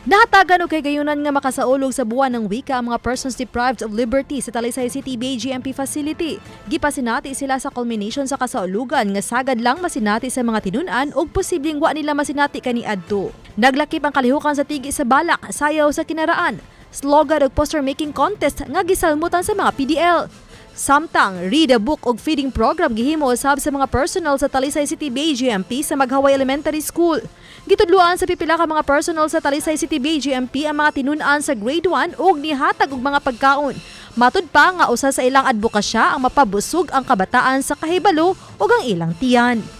Nahatagan o kay gayunan nga makasaulog sa buwan ng wika ang mga persons deprived of liberty sa Talisay City BGMP facility. Gipasinati sila sa culmination sa kasaulugan nga sagad lang masinati sa mga tinunan o posibleng wa nila masinati kani adto. Naglakip ang kalihukan sa tigi sa balak, sayaw sa kinaraan, slogan o poster making contest nga gisalmutan sa mga PDL. Samtang, read a book og feeding program gihimo usab sa mga personal sa Talisay City BGMP sa Maghaway Elementary School. Gitudluan sa pipila ka mga personal sa Talisay City BGMP ang mga tinun-an sa grade 1 og nihatag og mga pagkaon. Matud pa nga usa sa ilang adbokasya ang mapabusog ang kabataan sa kahibalo ug ang ilang tiyan.